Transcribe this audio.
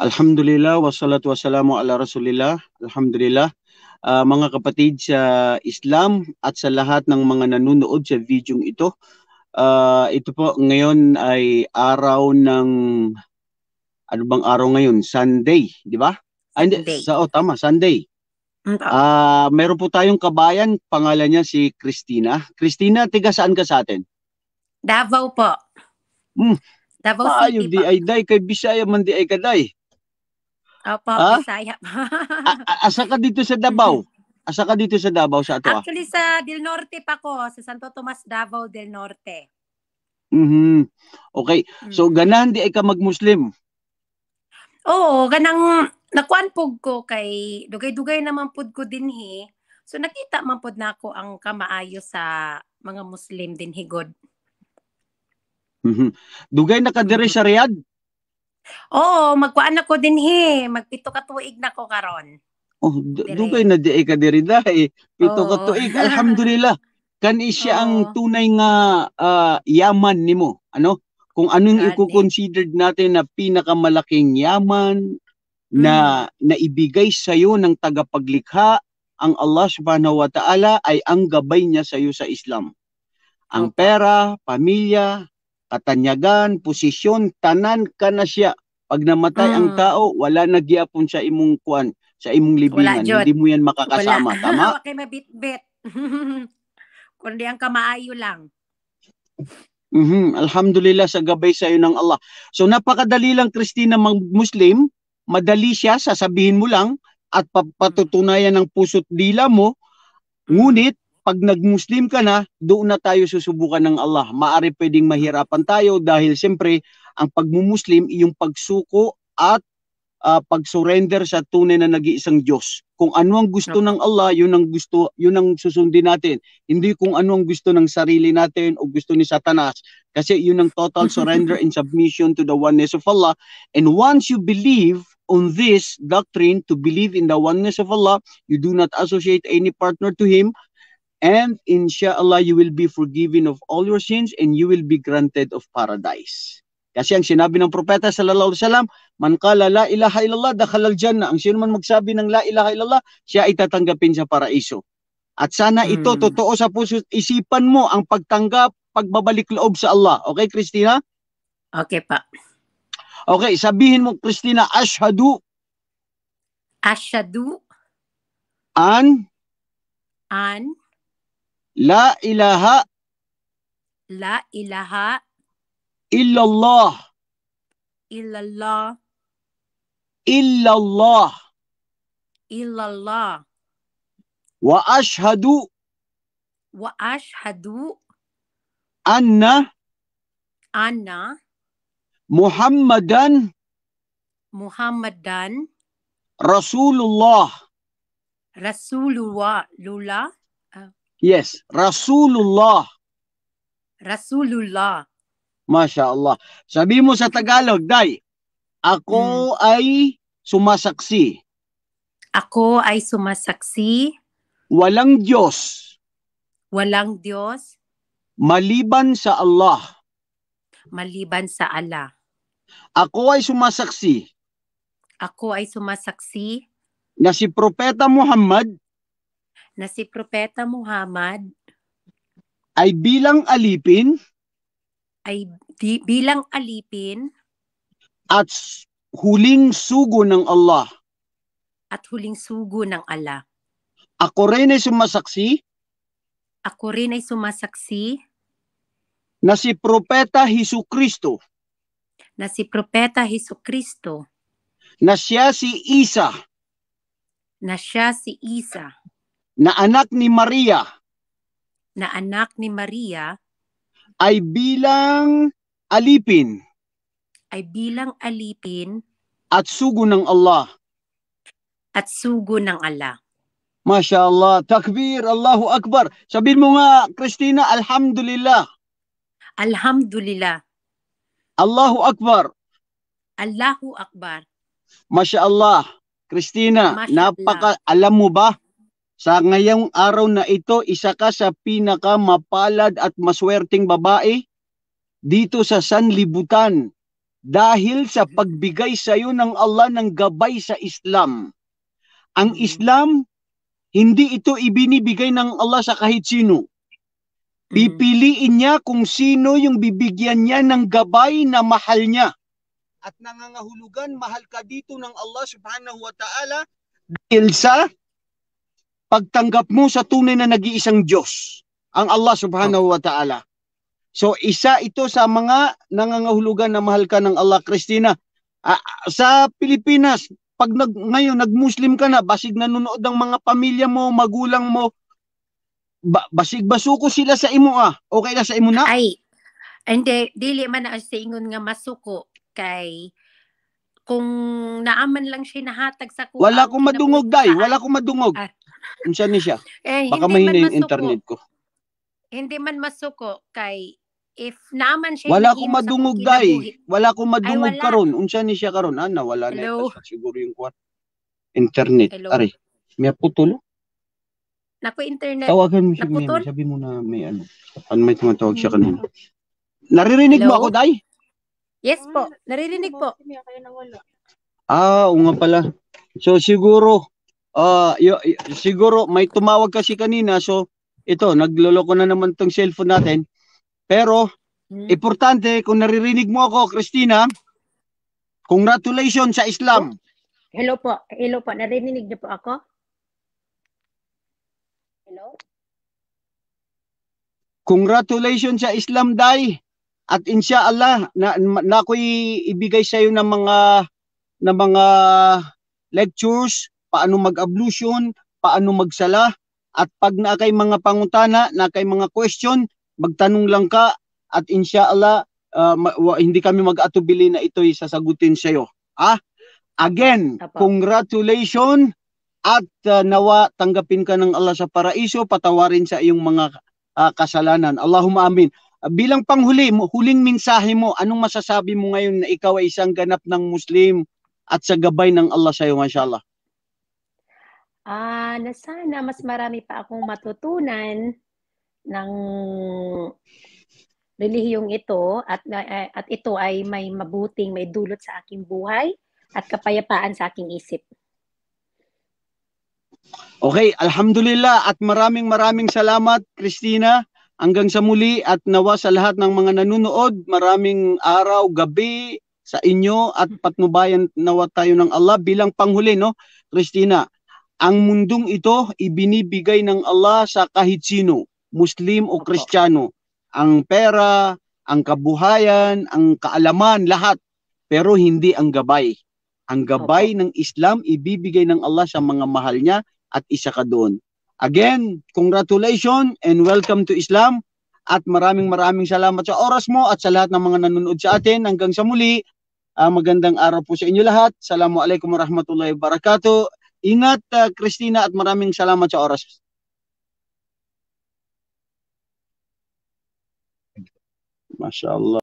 Alhamdulillah, wassalatu wassalamu ala rasulillah. Alhamdulillah. Uh, mga kapatid sa Islam at sa lahat ng mga nanonood sa video ito. Uh, ito po ngayon ay araw ng ano bang araw ngayon? Sunday, di ba? Ay, hindi, sa, oh, tama, Sunday. Hmm, ah, uh, meron po tayong kabayan, pangalan niya si Christina. Christina, tiga saan ka sa atin? Davao po. Hmm. Davao ah, City Ayaw, di po. ay day, kay Bisaya man di ay kaday. Opo, ha? Bisaya. A- asa ka dito sa Davao? Asa ka dito sa Davao sa ato? Ah? Actually sa Del Norte pa ko, sa Santo Tomas Davao Del Norte. Mhm. Okay. Mm-hmm. So ganan di ay ka magmuslim. Oo, ganang nakuan pug ko kay dugay-dugay naman pud ko dinhi. So nakita man pud nako ang kamaayo sa mga Muslim din higod. Mhm. Dugay nakadiri mm-hmm. sa Riyadh? Oo, magkuan na ko din he. Magpito ka tuig na ko karon. Oh, dugay na di ka diri dai. Pito ka tuig. Alhamdulillah. Kan siya ang tunay nga uh, yaman nimo, ano? Kung anong i-considered natin na pinakamalaking yaman na mm. naibigay sa iyo ng tagapaglikha ang Allah Subhanahu wa Ta'ala ay ang gabay niya sa iyo sa Islam. Ang pera, pamilya, katanyagan, posisyon, tanan ka na siya. Pag namatay mm. ang ah. tao, wala na giyapon sa imong kuan, sa imong libingan. Wala, Hindi mo yan makakasama. Wala. Tama? Huwag kayo mabitbit. Kundi ang kamaayo lang. Mm-hmm. Alhamdulillah sa gabay sa iyo ng Allah. So napakadali lang Kristina mag-Muslim, madali siya, sasabihin mo lang at patutunayan ng puso't dila mo. Mm. Ngunit pag nagmuslim ka na, doon na tayo susubukan ng Allah. Maari pwedeng mahirapan tayo dahil siyempre ang pagmumuslim yung pagsuko at uh, pag-surrender sa tunay na nag-iisang Diyos. Kung ano ang gusto ng Allah, yun ang gusto, yun ang susundin natin. Hindi kung ano ang gusto ng sarili natin o gusto ni Satanas. Kasi yun ang total surrender and submission to the oneness of Allah. And once you believe on this doctrine to believe in the oneness of Allah, you do not associate any partner to him, and inshallah you will be forgiven of all your sins and you will be granted of paradise. Kasi ang sinabi ng propeta sallallahu alaihi wasallam, man qala la ilaha illallah dakhala al-jannah. Ang sino man magsabi ng la ilaha illallah, siya ay tatanggapin sa paraiso. At sana hmm. ito totoo sa puso isipan mo ang pagtanggap, pagbabalik loob sa Allah. Okay, Christina? Okay pa. Okay, sabihin mo Christina, ashhadu ashhadu an an لا إله لا إله إلا الله إلا الله إلا الله إلا الله وأشهد وأشهد أن أن محمدا محمدا رسول الله رسول الله Yes, Rasulullah. Rasulullah. Masya Allah. Sabi mo sa Tagalog, Day, ako hmm. ay sumasaksi. Ako ay sumasaksi. Walang Diyos. Walang Diyos. Maliban sa Allah. Maliban sa Allah. Ako ay sumasaksi. Ako ay sumasaksi. Na si Propeta Muhammad na si Propeta Muhammad ay bilang alipin ay di, bilang alipin at huling sugo ng Allah at huling sugo ng Allah. Ako rin ay sumasaksi ako rin ay sumasaksi na si Propeta Hesus Kristo na si Propeta Hesus Kristo na siya si Isa na siya si Isa na anak ni Maria na anak ni Maria ay bilang alipin ay bilang alipin at sugo ng Allah at sugo ng Allah. Masya Allah. Takbir. Allahu Akbar. Sabihin mo nga, Christina, Alhamdulillah. Alhamdulillah. Allahu Akbar. Allahu Akbar. Masya Allah. Christina, Masya napaka, Allah. alam mo ba sa ngayong araw na ito, isa ka sa pinakamapalad at maswerteng babae dito sa sanlibutan dahil sa mm-hmm. pagbigay sa iyo ng Allah ng gabay sa Islam. Ang mm-hmm. Islam, hindi ito ibinibigay ng Allah sa kahit sino. Mm-hmm. Pipiliin niya kung sino yung bibigyan niya ng gabay na mahal niya. At nangangahulugan, mahal ka dito ng Allah subhanahu wa ta'ala dahil sa pagtanggap mo sa tunay na nag-iisang Diyos, ang Allah subhanahu wa ta'ala. So isa ito sa mga nangangahulugan na mahal ka ng Allah. Christina, uh, sa Pilipinas, pag nag, ngayon nag-Muslim ka na, basig nanonood ang mga pamilya mo, magulang mo, ba, basig basuko sila sa imo ah. Okay na sa imo na? Ay, hindi, dili man na sa ingon nga masuko kay kung naaman lang siya nahatag sa kuha. Wala kong madungog, dai. Wala kong madungog. Ah, Unsa ni siya? Eh, Baka mahina yung masuko. internet ko. Hindi man masuko kay if naman siya wala ko madungog dai wala ko madungog karon unsa ni siya karon ah nawala na siya siguro yung kwan internet Hello. are may putulo Nako internet. Tawagan mo siya, ma'am. Sabi mo na may ano. Ano may tumatawag siya kanina. Mm. Naririnig Hello? mo ako, dai Yes po. Ah, Naririnig po. Ah, oo pala. So siguro, Ah, uh, siguro may tumawag kasi kanina so ito nagloloko na naman tong cellphone natin. Pero hmm. importante kung naririnig mo ako, Christina, congratulations sa Islam. Hello po. Hello po. Naririnig niyo po ako? Hello? Congratulations sa Islam, Dai. At insya na, na ako'y ibigay sa iyo ng mga ng mga lectures paano mag-ablution, paano magsala, at pag na kay mga pangutana, na kay mga question, magtanong lang ka at inshallah uh, hindi kami mag-atubili na ito'y sasagutin sa iyo. Ah? Again, congratulations at uh, nawa tanggapin ka ng Allah sa paraiso, patawarin sa iyong mga uh, kasalanan. Allahumma amin. Uh, bilang panghuli, huling mensahe mo, anong masasabi mo ngayon na ikaw ay isang ganap ng Muslim at sa gabay ng Allah sa iyo, mashallah? ah, na sana mas marami pa akong matutunan ng relihiyong ito at eh, at ito ay may mabuting may dulot sa aking buhay at kapayapaan sa aking isip. Okay, alhamdulillah at maraming maraming salamat Christina. Hanggang sa muli at nawa sa lahat ng mga nanonood, maraming araw, gabi sa inyo at patnubayan nawa tayo ng Allah bilang panghuli no, Christina. Ang mundong ito ibinibigay ng Allah sa kahit sino, Muslim o Kristiyano. Ang pera, ang kabuhayan, ang kaalaman, lahat. Pero hindi ang gabay. Ang gabay ng Islam ibibigay ng Allah sa mga mahal niya at isa ka doon. Again, congratulations and welcome to Islam. At maraming maraming salamat sa oras mo at sa lahat ng mga nanonood sa atin. Hanggang sa muli, uh, magandang araw po sa inyo lahat. Assalamualaikum warahmatullahi wabarakatuh. Ingat, uh, Christina, at maraming salamat sa oras. Masya Allah.